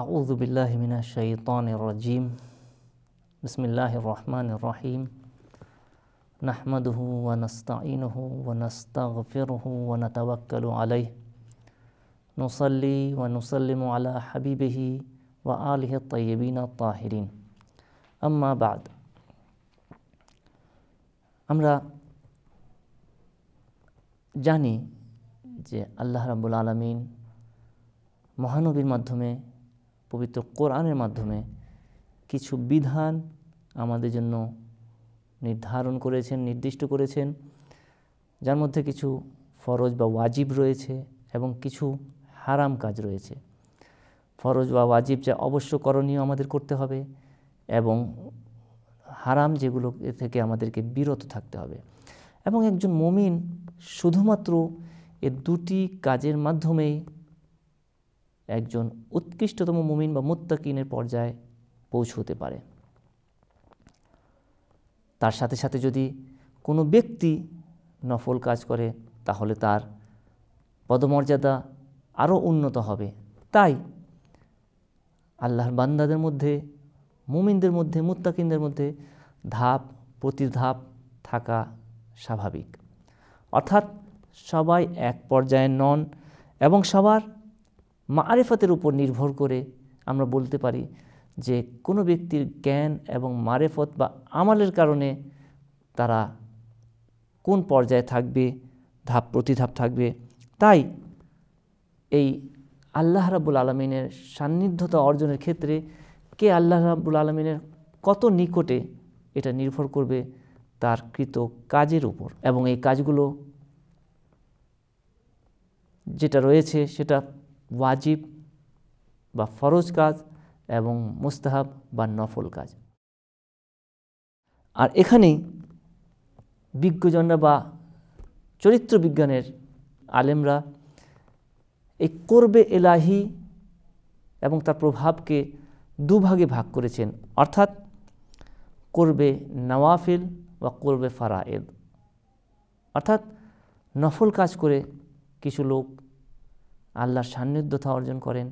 اعوذ باللہ من الشیطان الرجیم بسم اللہ الرحمن الرحیم نحمده ونستعینه ونستغفره ونتوکل ہُو و نصط غفر ہوں و نتبکََ علیہ نصلی و نسلی و علیٰ حبیبحی و علیہ طیبین طاہرین عماد ہم جانی جہر رب العالمین مہانبر مادھ পবিত্র কোরআনের মাধ্যমে কিছু বিধান আমাদের জন্য নির্ধারণ করেছেন নির্দিষ্ট করেছেন যার মধ্যে কিছু ফরজ বা ওয়াজিব রয়েছে এবং কিছু হারাম কাজ রয়েছে ফরজ বা ওয়াজিব যা অবশ্য করণীয় আমাদের করতে হবে এবং হারাম যেগুলো থেকে আমাদেরকে বিরত থাকতে হবে এবং একজন মমিন শুধুমাত্র এ দুটি কাজের মাধ্যমেই একজন উৎকৃষ্টতম মুমিন বা মুত্তাকিনের পর্যায়ে পৌঁছতে পারে তার সাথে সাথে যদি কোনো ব্যক্তি নফল কাজ করে তাহলে তার পদমর্যাদা আরও উন্নত হবে তাই আল্লাহর বান্দাদের মধ্যে মুমিনদের মধ্যে মুত্তাকিনদের মধ্যে ধাপ প্রতি ধাপ থাকা স্বাভাবিক অর্থাৎ সবাই এক পর্যায়ে নন এবং সবার মারেফাতের উপর নির্ভর করে আমরা বলতে পারি যে কোনো ব্যক্তির জ্ঞান এবং মারেফত বা আমালের কারণে তারা কোন পর্যায়ে থাকবে ধাপ প্রতিধাপ থাকবে তাই এই আল্লাহ রাবুল আলমিনের সান্নিধ্যতা অর্জনের ক্ষেত্রে কে আল্লাহ রাবুল আলমিনের কত নিকটে এটা নির্ভর করবে তার কৃত কাজের উপর এবং এই কাজগুলো যেটা রয়েছে সেটা ওয়াজিব বা ফরজ কাজ এবং মুস্তাহাব বা নফল কাজ আর এখানেই বিজ্ঞজনরা বা চরিত্র বিজ্ঞানের আলেমরা এই করবে এলাহি এবং তার প্রভাবকে দুভাগে ভাগ করেছেন অর্থাৎ করবে নওয়াফিল বা করবে ফারায়েদ অর্থাৎ নফল কাজ করে কিছু লোক আল্লাহর সান্নিধ্যতা অর্জন করেন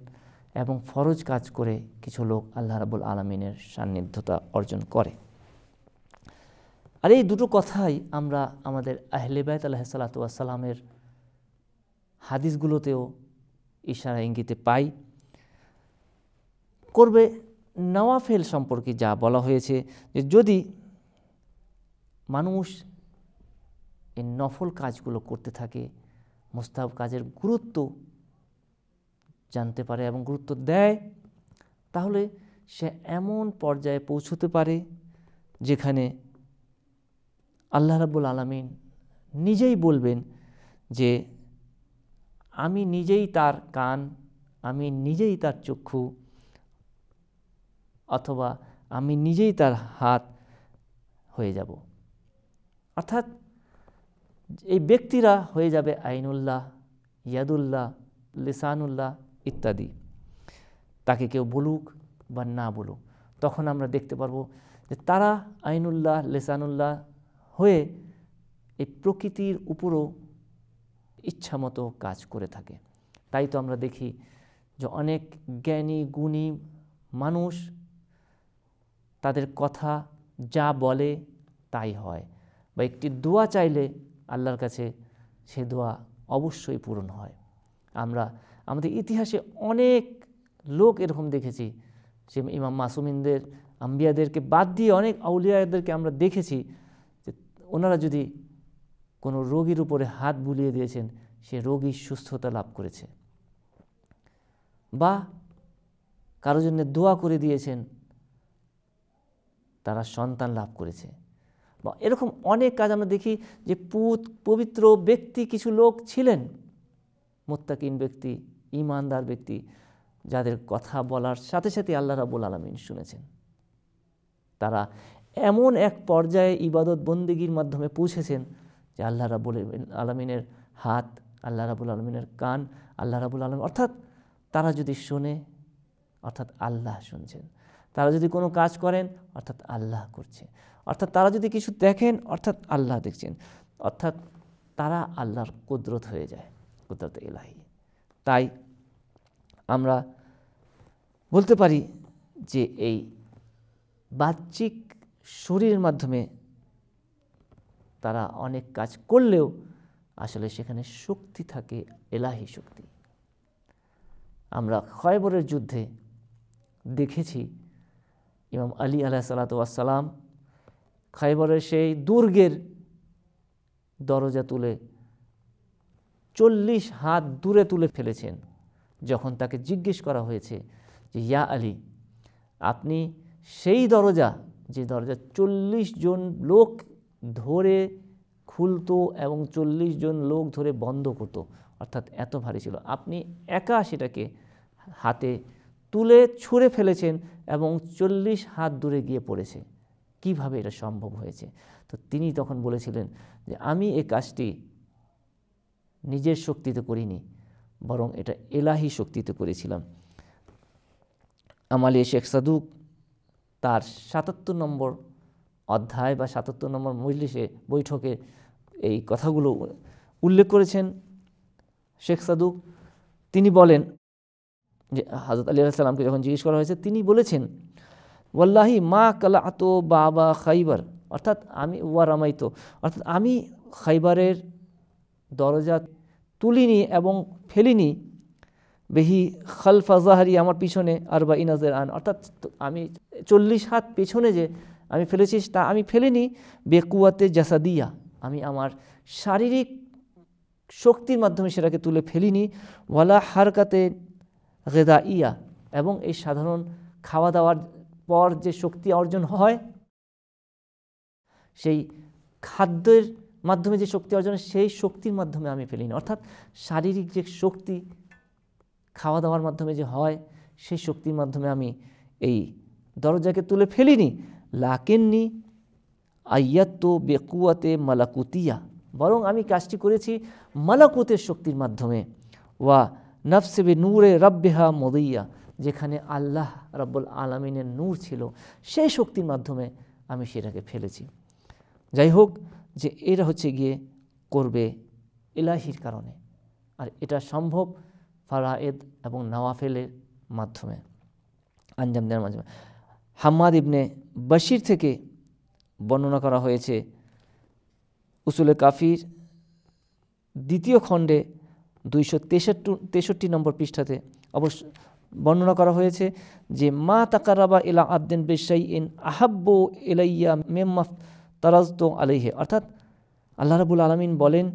এবং ফরজ কাজ করে কিছু লোক আল্লাহ রাবুল আলমিনের সান্নিধ্যতা অর্জন করে আর এই দুটো কথাই আমরা আমাদের আহলেবায়ত আল্লাহ সালাতামের হাদিসগুলোতেও ইশারা ইঙ্গিতে পাই করবে নওয়াফেল সম্পর্কে যা বলা হয়েছে যে যদি মানুষ এই নফল কাজগুলো করতে থাকে মুস্তাব কাজের গুরুত্ব জানতে পারে এবং গুরুত্ব দেয় তাহলে সে এমন পর্যায়ে পৌঁছতে পারে যেখানে আল্লাহ রাবুল আলমিন নিজেই বলবেন যে আমি নিজেই তার কান আমি নিজেই তার চক্ষু অথবা আমি নিজেই তার হাত হয়ে যাব অর্থাৎ এই ব্যক্তিরা হয়ে যাবে আইনুল্লাহ ইয়াদুল্লাহ লিসানুল্লাহ ইত্যাদি তাকে কেউ বলুক বা না বলুক তখন আমরা দেখতে পারবো যে তারা আইনুল্লাহ লেসানুল্লাহ হয়ে এই প্রকৃতির উপরও ইচ্ছামতো কাজ করে থাকে তাই তো আমরা দেখি যে অনেক জ্ঞানী গুণী মানুষ তাদের কথা যা বলে তাই হয় বা একটি দোয়া চাইলে আল্লাহর কাছে সে দোয়া অবশ্যই পূরণ হয় আমরা আমাদের ইতিহাসে অনেক লোক এরকম দেখেছি যে ইমাম মাসুমিনদের আম্বিয়াদেরকে বাদ দিয়ে অনেক আউলিয়াদেরকে আমরা দেখেছি যে ওনারা যদি কোনো রোগীর উপরে হাত বুলিয়ে দিয়েছেন সে রোগী সুস্থতা লাভ করেছে বা কারো জন্য দোয়া করে দিয়েছেন তারা সন্তান লাভ করেছে বা এরকম অনেক কাজ আমরা দেখি যে পুত পবিত্র ব্যক্তি কিছু লোক ছিলেন মোত্তাকিন ব্যক্তি ইমানদার ব্যক্তি যাদের কথা বলার সাথে সাথে আল্লাহ রাবুল আলমিন শুনেছেন তারা এমন এক পর্যায়ে ইবাদত বন্দিগির মাধ্যমে পৌঁছেছেন যে আল্লাহ রাবুল আলমিনের হাত আল্লাহ রাবুল আলমিনের কান আল্লাহ রাবুল আলম অর্থাৎ তারা যদি শোনে অর্থাৎ আল্লাহ শুনছেন তারা যদি কোনো কাজ করেন অর্থাৎ আল্লাহ করছে অর্থাৎ তারা যদি কিছু দেখেন অর্থাৎ আল্লাহ দেখছেন অর্থাৎ তারা আল্লাহর কুদরত হয়ে যায় কুদরত এলাহি তাই আমরা বলতে পারি যে এই বাহ্যিক শরীরের মাধ্যমে তারা অনেক কাজ করলেও আসলে সেখানে শক্তি থাকে এলাহি শক্তি আমরা খয়বরের যুদ্ধে দেখেছি ইমাম আলী আলাহ সালাতাম খাইবরের সেই দুর্গের দরজা তুলে চল্লিশ হাত দূরে তুলে ফেলেছেন যখন তাকে জিজ্ঞেস করা হয়েছে যে ইয়া আলী আপনি সেই দরজা যে দরজা চল্লিশ জন লোক ধরে খুলতো এবং চল্লিশ জন লোক ধরে বন্ধ করতো অর্থাৎ এত ভারী ছিল আপনি একা সেটাকে হাতে তুলে ছুঁড়ে ফেলেছেন এবং চল্লিশ হাত দূরে গিয়ে পড়েছে কিভাবে এটা সম্ভব হয়েছে তো তিনি তখন বলেছিলেন যে আমি এ কাজটি নিজের শক্তিতে করিনি বরং এটা এলাহি শক্তিতে করেছিলাম আমালিয়া শেখ সাদুক তার সাতাত্তর নম্বর অধ্যায় বা সাতাত্তর নম্বর মজলিসে বৈঠকে এই কথাগুলো উল্লেখ করেছেন শেখ সাদুক তিনি বলেন যে হাজরত আলী আলাইসাল্লামকে যখন জিজ্ঞেস করা হয়েছে তিনি বলেছেন ওয়াল্লাহি মা কালা আতো বাবা খাইবার অর্থাৎ আমি ওয়ারামাইতো অর্থাৎ আমি খাইবারের দরজা তুলিনি এবং ফেলিনি বেহি খালফা জাহারি আমার পিছনে আর বা ইনাজের আন অর্থাৎ আমি চল্লিশ হাত পেছনে যে আমি ফেলেছি তা আমি ফেলিনি বেকুয়াতে জাসাদিয়া আমি আমার শারীরিক শক্তির মাধ্যমে সেটাকে তুলে ফেলিনি ওয়ালা হারকাতে গেদা ইয়া এবং এই সাধারণ খাওয়া দাওয়ার পর যে শক্তি অর্জন হয় সেই খাদ্যের মাধ্যমে যে শক্তি অর্জন সেই শক্তির মাধ্যমে আমি ফেলি না অর্থাৎ শারীরিক যে শক্তি খাওয়া দাওয়ার মাধ্যমে যে হয় সেই শক্তির মাধ্যমে আমি এই দরজাকে তুলে ফেলিনি লাকেননি আয়াত্ত বেকুয়াতে মালাকুতিয়া বরং আমি কাজটি করেছি মালাকুতের শক্তির মাধ্যমে ওয়া নফসেবে নূরে রব্বেহা মদইয়া যেখানে আল্লাহ রব্বুল আলমিনের নূর ছিল সেই শক্তির মাধ্যমে আমি সেটাকে ফেলেছি যাই হোক যে এরা হচ্ছে গিয়ে করবে এলাহির কারণে আর এটা সম্ভব ফারায়েদ এবং নওয়াফেলের মাধ্যমে আঞ্জাম দেওয়ার মাধ্যমে হাম্মাদ ইবনে বশির থেকে বর্ণনা করা হয়েছে উসুলে কাফির দ্বিতীয় খণ্ডে দুইশো তেষট্টি তেষট্টি নম্বর পৃষ্ঠাতে অবশ্য বর্ণনা করা হয়েছে যে মা তাকারাবা এলা আবদেন বেশাই এন আহাব্বো এলাইয়া মেম্মা তারাজদ আলিহে অর্থাৎ আল্লাহ রাবুল আলমিন বলেন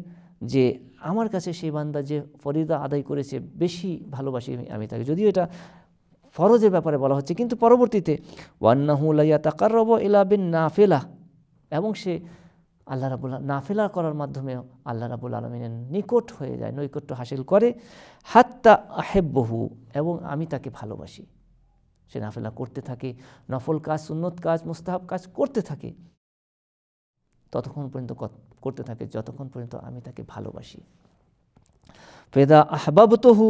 যে আমার কাছে সেই বান্দা যে ফরিদা আদায় করেছে বেশি ভালোবাসি আমি তাকে যদিও এটা ফরজের ব্যাপারে বলা হচ্ছে কিন্তু পরবর্তীতে ওয়ান্নাহুলাইয়া তাকার রব না নাফেলা এবং সে আল্লাহ রাবুল নাফেলা করার মাধ্যমেও আল্লাহ রাবুল আলমিনের নিকট হয়ে যায় নৈকট্য হাসিল করে হাত্তা বহু এবং আমি তাকে ভালোবাসি সে নাফেলা করতে থাকে নফল কাজ সুন্নত কাজ মুস্তাহাব কাজ করতে থাকে ততক্ষণ পর্যন্ত করতে থাকে যতক্ষণ পর্যন্ত আমি তাকে ভালোবাসি ফেদা আহবাবতহু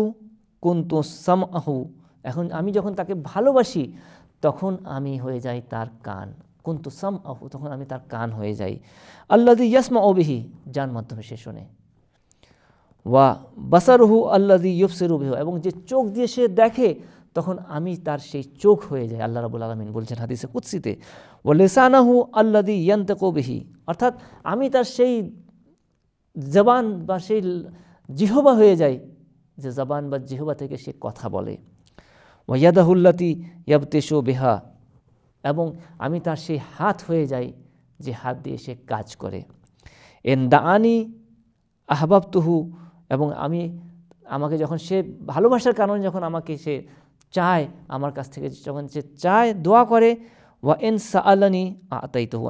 তো সাম আহু এখন আমি যখন তাকে ভালোবাসি তখন আমি হয়ে যাই তার কান তো সাম আহু তখন আমি তার কান হয়ে যাই আল্লাদি ইয়াসমা অবিহি যার মাধ্যমে সে শোনে ওয়া বাসারহু আল্লাদি ইউফসিরুবিহ এবং যে চোখ দিয়ে সে দেখে তখন আমি তার সেই চোখ হয়ে যাই আল্লাহ রাবুল আলমিন বলছেন হাদিসে কুৎসিতে ও লেসানাহু আল্লাদি ইয়ান্তকবিহি অর্থাৎ আমি তার সেই জবান বা সেই জিহবা হয়ে যাই যে জবান বা জিহবা থেকে সে কথা বলে ওয়াদাহুল্লাতি ইয়াবতেশো বেহা এবং আমি তার সেই হাত হয়ে যাই যে হাত দিয়ে সে কাজ করে এন দানি আহবাবতুহু এবং আমি আমাকে যখন সে ভালোবাসার কারণে যখন আমাকে সে চায় আমার কাছ থেকে যখন সে চায় দোয়া করে ওয়া এন সা সাআলানি আতাইতহু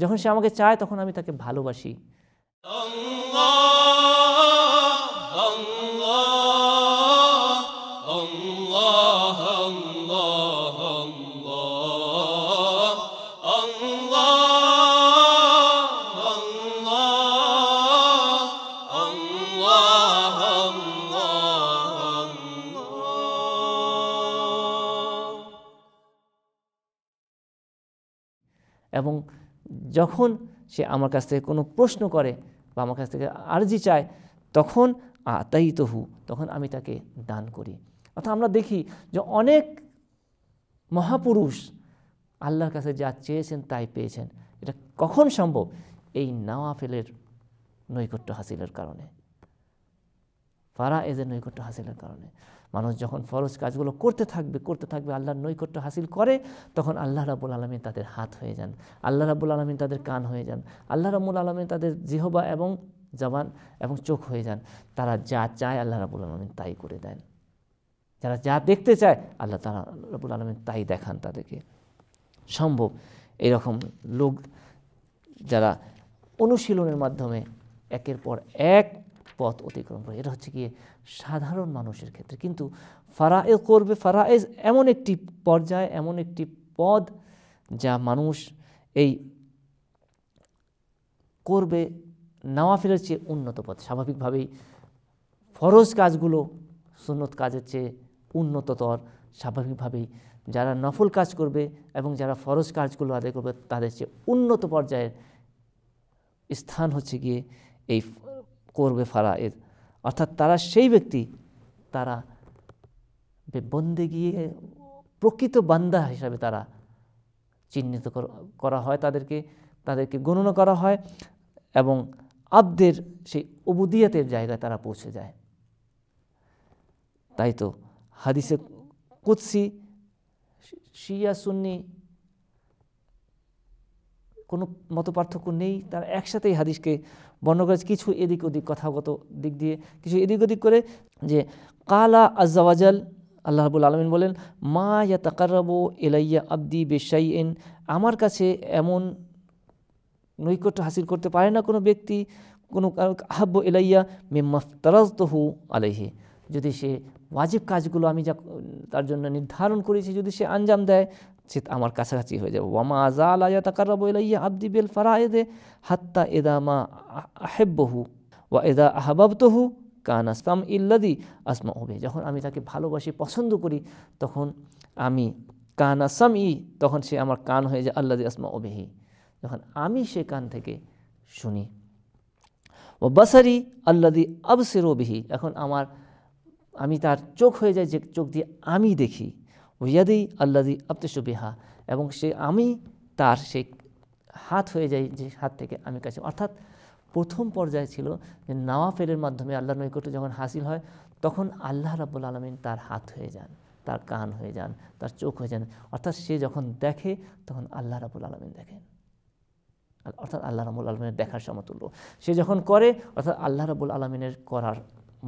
যখন সে আমাকে চায় তখন আমি তাকে ভালোবাসি এবং যখন সে আমার কাছ থেকে কোনো প্রশ্ন করে বা আমার কাছ থেকে আর্জি চায় তখন আতাই হু তখন আমি তাকে দান করি অর্থাৎ আমরা দেখি যে অনেক মহাপুরুষ আল্লাহর কাছে যা চেয়েছেন তাই পেয়েছেন এটা কখন সম্ভব এই নাওয়া ফেলের নৈকট্য হাসিলের কারণে ফারা এদের নৈকট্য হাসিলের কারণে মানুষ যখন ফরজ কাজগুলো করতে থাকবে করতে থাকবে আল্লাহর নৈকট্য হাসিল করে তখন আল্লাহ রাবুল আলমী তাদের হাত হয়ে যান আল্লাহ রাবুল আলমী তাদের কান হয়ে যান আল্লাহ রাবুল আলমী তাদের জিহবা এবং জবান এবং চোখ হয়ে যান তারা যা চায় আল্লাহ রাবুল আলমিন তাই করে দেন যারা যা দেখতে চায় আল্লাহ তারা রাবুল আলমিন তাই দেখান তাদেরকে সম্ভব এরকম লোক যারা অনুশীলনের মাধ্যমে একের পর এক পথ অতিক্রম করে এটা হচ্ছে গিয়ে সাধারণ মানুষের ক্ষেত্রে কিন্তু ফারায়েজ করবে ফারায়েজ এমন একটি পর্যায় এমন একটি পদ যা মানুষ এই করবে নাওয়াফিলের চেয়ে উন্নত পথ স্বাভাবিকভাবেই ফরজ কাজগুলো সুন্নত কাজের চেয়ে উন্নততর স্বাভাবিকভাবেই যারা নফল কাজ করবে এবং যারা ফরজ কাজগুলো আদায় করবে তাদের চেয়ে উন্নত পর্যায়ের স্থান হচ্ছে গিয়ে এই করবে ফারায়েদ অর্থাৎ তারা সেই ব্যক্তি তারা বন্দে গিয়ে প্রকৃত বান্দা হিসাবে তারা চিহ্নিত করা হয় তাদেরকে তাদেরকে গণনা করা হয় এবং আব্দের সেই অবুদিয়াতের জায়গায় তারা পৌঁছে যায় তাই তো হাদিসে কুৎসি শিয়া সুন্নি কোনো মত পার্থক্য নেই তারা একসাথেই হাদিসকে বর্ণকাজ কিছু এদিক ওদিক কথাগত দিক দিয়ে কিছু এদিক ওদিক করে যে কালা আজাল আল্লাহ রাবুল আলমিন বলেন মা ইয়া তাকারাবো এলাইয়া আব্দি বেশাইন আমার কাছে এমন নৈকট্য হাসিল করতে পারে না কোনো ব্যক্তি কোনো আহাব্য এলাইয়া মেম্মাফ হু আলাইহে যদি সে ওয়াজিব কাজগুলো আমি যা তার জন্য নির্ধারণ করেছি যদি সে আঞ্জাম দেয় সে আমার কাছাকাছি হয়ে যাবে ওয়ামা আজা আলাইয়া তাকারাবো এলাইয়া আব্দি বেল ফারা এদে হাত্তা এদামা আহেব্বহু ওয়া এদা আহবাবতহু কান আসতাম ইল্লাদি আসমা ওবে যখন আমি তাকে ভালোবাসি পছন্দ করি তখন আমি কান আসাম ই তখন সে আমার কান হয়ে যায় আল্লাদি আসমা ওবেহি যখন আমি সে কান থেকে শুনি ও বাসারি আল্লাদি আবসের ওবিহি এখন আমার আমি তার চোখ হয়ে যায় যে চোখ দিয়ে আমি দেখি ওয়াদি আল্লাদি আবতেশবিহা এবং সে আমি তার সেই হাত হয়ে যায় যে হাত থেকে আমি কাছে অর্থাৎ প্রথম পর্যায়ে ছিল যে নাওয়াফেলের মাধ্যমে আল্লাহ নৈকট্য যখন হাসিল হয় তখন আল্লাহ রাবুল আলমিন তার হাত হয়ে যান তার কান হয়ে যান তার চোখ হয়ে যান অর্থাৎ সে যখন দেখে তখন আল্লাহ রাবুল আলমিন দেখেন অর্থাৎ আল্লাহ রাবুল আলমিনের দেখার সমতুল্য সে যখন করে অর্থাৎ আল্লাহ রাবুল আলমিনের করার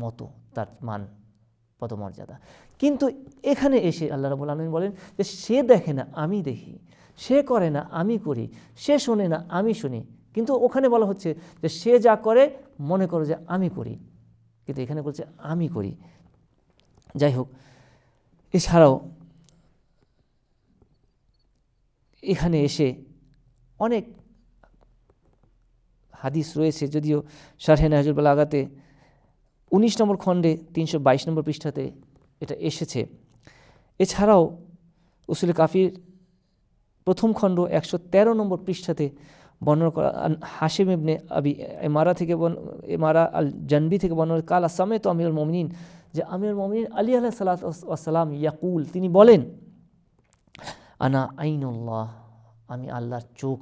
মতো তার মান পদমর্যাদা কিন্তু এখানে এসে আল্লাহ রাবুল আলমিন বলেন যে সে দেখে না আমি দেখি সে করে না আমি করি সে শোনে না আমি শুনি কিন্তু ওখানে বলা হচ্ছে যে সে যা করে মনে করো যে আমি করি কিন্তু এখানে বলছে আমি করি যাই হোক এছাড়াও এখানে এসে অনেক হাদিস রয়েছে যদিও শারহে নাহজুল আগাতে উনিশ নম্বর খণ্ডে তিনশো বাইশ নম্বর পৃষ্ঠাতে এটা এসেছে এছাড়াও উসুল কাফির প্রথম খণ্ড একশো তেরো নম্বর পৃষ্ঠাতে বর্ণনা করা হাসিম ইবনে আবি এমারা থেকে এমারা আল জানবি থেকে বর্ণনা কাল আসামে তো আমিরুল মমিন যে আমিরুল মমিন আলী আল্লাহ সালাতাম ইয়াকুল তিনি বলেন আনা আইনুল্লাহ আমি আল্লাহর চোখ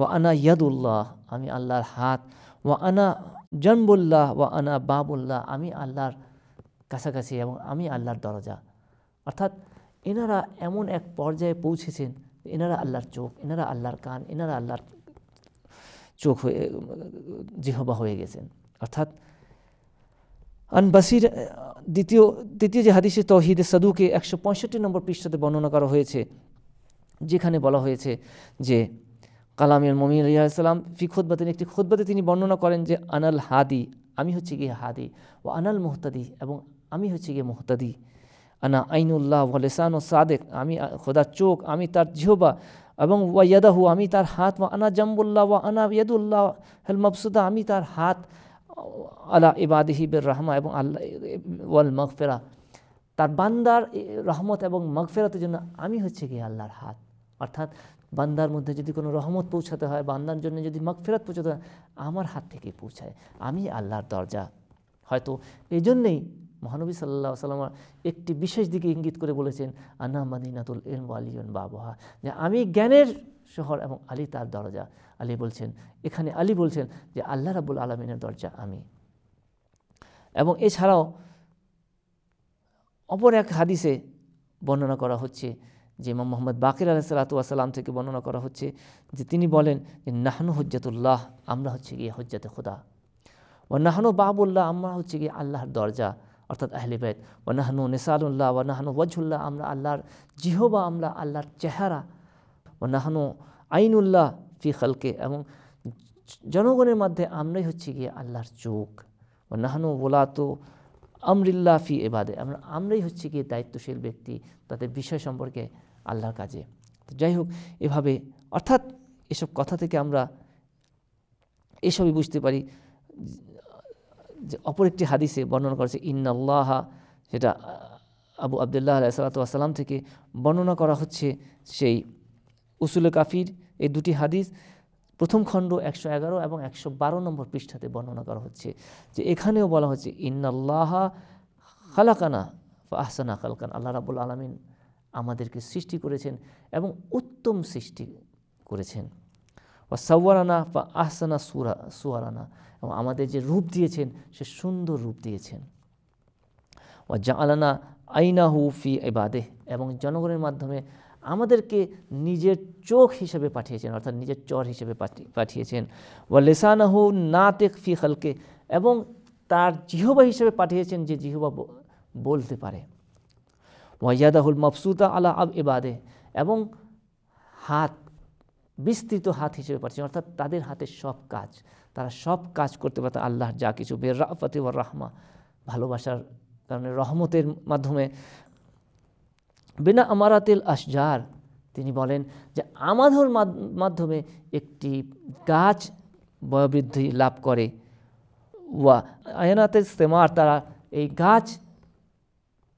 ও আনা ইয়াদুল্লাহ আমি আল্লাহর হাত ও আনা জনবুল্লাহ ও আনা বাবুল্লাহ আমি আল্লাহর কাছাকাছি এবং আমি আল্লাহর দরজা অর্থাৎ এনারা এমন এক পর্যায়ে পৌঁছেছেন এনারা আল্লাহর চোখ এনারা আল্লাহর কান এনারা আল্লাহর চোখ হয়ে জিহবা হয়ে গেছেন অর্থাৎ আনবাসির দ্বিতীয় দ্বিতীয় যে হাদিসে তহিদে সাদুকে একশো পঁয়ষট্টি নম্বর পৃষ্ঠাতে বর্ণনা করা হয়েছে যেখানে বলা হয়েছে যে কালামিয়াল মমিন আলিয়াল্লাম ফি খোদবা একটি খোদবাতে তিনি বর্ণনা করেন যে আনাল হাদি আমি হচ্ছে গিয়ে হাদি ও আনাল মোহতাদি এবং আমি হচ্ছে গিয়ে মোহতাদি আনা আইনুল্লাহ ওয়ালেসান ও সাদেক আমি খোদার চোখ আমি তার জিহবা এবং ওয়া ইয়াদাহু আমি তার হাত ওয়া আনা জাম্বুল্লাহ ওয়া আনা ইয়াদুল্লাহ হেল মবসুদা আমি তার হাত আলা ইবাদিহি বির রহমা এবং আল্লাহ ওয়াল মগফেরা তার বান্দার রহমত এবং মগফেরাতের জন্য আমি হচ্ছে কি আল্লাহর হাত অর্থাৎ বান্দার মধ্যে যদি কোনো রহমত পৌঁছাতে হয় বান্দার জন্য যদি মগফেরাত পৌঁছাতে হয় আমার হাত থেকে পৌঁছায় আমি আল্লাহর দরজা হয়তো এই জন্যেই মহানবী সাল্লাহ সাল্লাম একটি বিশেষ দিকে ইঙ্গিত করে বলেছেন আনা মাদিনাতুল এম আলিউন বাবহা যে আমি জ্ঞানের শহর এবং আলী তার দরজা আলী বলছেন এখানে আলী বলছেন যে আল্লাহ রাবুল আলমিনের দরজা আমি এবং এছাড়াও অপর এক হাদিসে বর্ণনা করা হচ্ছে যে ইমাম মোহাম্মদ বাকির আলাহ থেকে বর্ণনা করা হচ্ছে যে তিনি বলেন যে নাহনু হজ্জাতুল্লাহ আমরা হচ্ছে গিয়ে হজ্জাতে খোদা ও নাহনু বাবুল্লাহ আমরা হচ্ছে গিয়ে আল্লাহর দরজা অর্থাৎ আহলে বেদ ওয়ানাহনু নিসালুল্লাহ ওয়ানাহনু ওয়াজুল্লাহ আমরা আল্লাহর জিহবা আমরা আল্লাহর চেহারা ওয়ানাহনু আইনুল্লাহ ফি খালকে এবং জনগণের মধ্যে আমরাই হচ্ছে গিয়ে আল্লাহর চোখ ওয়ানাহনু ওলাতু আমরিল্লাহ ফি এবাদে আমরা আমরাই হচ্ছে গিয়ে দায়িত্বশীল ব্যক্তি তাদের বিষয় সম্পর্কে আল্লাহর কাজে যাই হোক এভাবে অর্থাৎ এসব কথা থেকে আমরা এসবই বুঝতে পারি যে অপর একটি হাদিসে বর্ণনা করেছে ইন্নাল্লাহ সেটা আবু আবদুল্লাহ আলাইসালাতাম থেকে বর্ণনা করা হচ্ছে সেই উসুল কাফির এই দুটি হাদিস প্রথম খণ্ড একশো এগারো এবং একশো বারো নম্বর পৃষ্ঠাতে বর্ণনা করা হচ্ছে যে এখানেও বলা হচ্ছে ইন্নাল্লাহা খালাকানা আহসানা খালকান আল্লাহ রাবুল আলমিন আমাদেরকে সৃষ্টি করেছেন এবং উত্তম সৃষ্টি করেছেন বা সাওয়ারানা বা আহসানা সুরা সুয়ারানা এবং আমাদের যে রূপ দিয়েছেন সে সুন্দর রূপ দিয়েছেন ও জালানা আলানা আইনাহু ফি এবাদে এবং জনগণের মাধ্যমে আমাদেরকে নিজের চোখ হিসেবে পাঠিয়েছেন অর্থাৎ নিজের চর হিসেবে পাঠিয়েছেন ও লেসানাহু না তেক ফি খালকে এবং তার জিহবা হিসেবে পাঠিয়েছেন যে জিহবা বলতে পারে ওয়াইয়াদাহুল মফসুদা আলা আব এবাদে এবং হাত বিস্তৃত হাত হিসেবে পাঠিয়েছেন অর্থাৎ তাদের হাতে সব কাজ তারা সব কাজ করতে পারত আল্লাহর যা কিছু বের রাফাতে ওর রাহমা ভালোবাসার কারণে রহমতের মাধ্যমে বিনা আমারাতিল আসজার তিনি বলেন যে আমাধর মাধ্যমে একটি গাছ বয়বৃদ্ধি লাভ করে ওয়া আয়নাতে সেমার তারা এই গাছ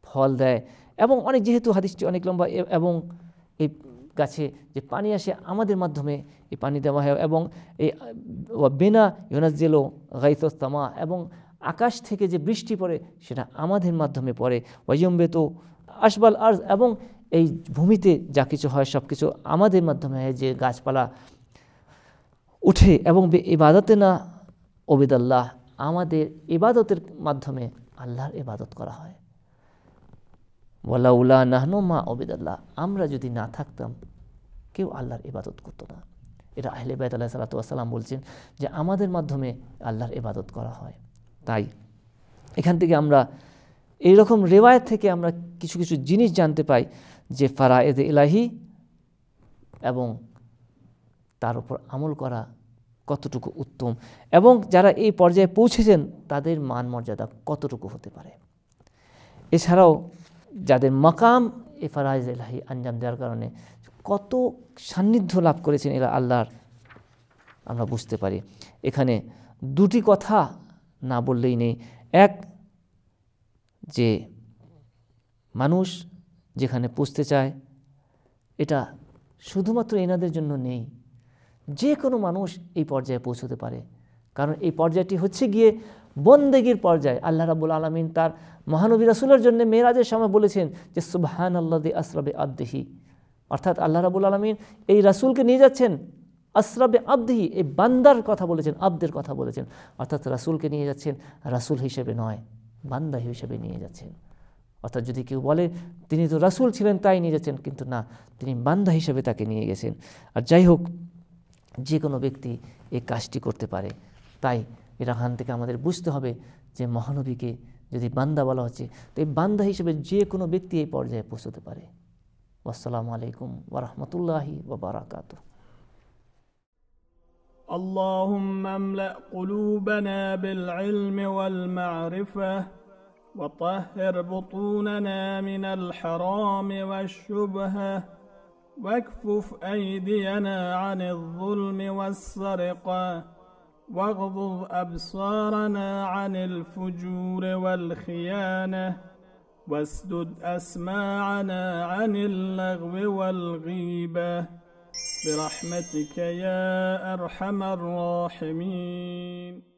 ফল দেয় এবং অনেক যেহেতু হাদিসটি অনেক লম্বা এবং এই গাছে যে পানি আসে আমাদের মাধ্যমে এই পানি দেওয়া হয় এবং এই বেনা জেলো গাইতস্তামা এবং আকাশ থেকে যে বৃষ্টি পড়ে সেটা আমাদের মাধ্যমে পড়ে ওয়াজম্বেত আসবাল আর্জ এবং এই ভূমিতে যা কিছু হয় সব কিছু আমাদের মাধ্যমে হয় যে গাছপালা উঠে এবং ইবাদতে না ওবেদাল্লাহ আমাদের ইবাদতের মাধ্যমে আল্লাহর ইবাদত করা হয় ওয়ালা উলা নাহনু মা আল্লাহ আমরা যদি না থাকতাম কেউ আল্লাহর ইবাদত করতো না এটা আহলে বেদ আল্লাহ সালাতু আসসালাম বলছেন যে আমাদের মাধ্যমে আল্লাহর ইবাদত করা হয় তাই এখান থেকে আমরা এই রকম রেওয়ায়ত থেকে আমরা কিছু কিছু জিনিস জানতে পাই যে ফারা এদে ইলাহি এবং তার উপর আমল করা কতটুকু উত্তম এবং যারা এই পর্যায়ে পৌঁছেছেন তাদের মান মর্যাদা কতটুকু হতে পারে এছাড়াও যাদের মাকাম এ ফারাইজ এলাহি আঞ্জাম দেওয়ার কারণে কত সান্নিধ্য লাভ করেছেন এরা আল্লাহর আমরা বুঝতে পারি এখানে দুটি কথা না বললেই নেই এক যে মানুষ যেখানে পুষতে চায় এটা শুধুমাত্র এনাদের জন্য নেই যে কোনো মানুষ এই পর্যায়ে পৌঁছতে পারে কারণ এই পর্যায়টি হচ্ছে গিয়ে বন্দেগীর পর্যায়ে আল্লাহ রাবুল আলমিন তার মহানবী রাসুলের জন্য মেয়েরাজের সময় বলেছেন যে সুবাহান দে আসরাবে আবদেহি অর্থাৎ আল্লাহ রাবুল আলমিন এই রাসুলকে নিয়ে যাচ্ছেন আসরাবে আবদেহি এই বান্দার কথা বলেছেন আব্দের কথা বলেছেন অর্থাৎ রাসুলকে নিয়ে যাচ্ছেন রাসুল হিসেবে নয় বান্দা হিসেবে নিয়ে যাচ্ছেন অর্থাৎ যদি কেউ বলে তিনি তো রাসুল ছিলেন তাই নিয়ে যাচ্ছেন কিন্তু না তিনি বান্দা হিসেবে তাকে নিয়ে গেছেন আর যাই হোক যে কোনো ব্যক্তি এই কাজটি করতে পারে তাই এটা এখান থেকে আমাদের বুঝতে হবে যে মহানবীকে যদি বান্দা বলা হচ্ছে তো এই বান্দা হিসেবে যে কোনো ব্যক্তি এই পর্যায়ে পৌঁছতে পারে আসসালামু আলাইকুম ওরহমতুল্লাহি ওবরাকাত اللهم املأ قلوبنا بالعلم والمعرفة وطهر بطوننا من الحرام والشبهة واكفف أيدينا عن الظلم والسرقة واغضض أبصارنا عن الفجور والخيانة واسدد أسماعنا عن اللغو والغيبة برحمتك يا أرحم الراحمين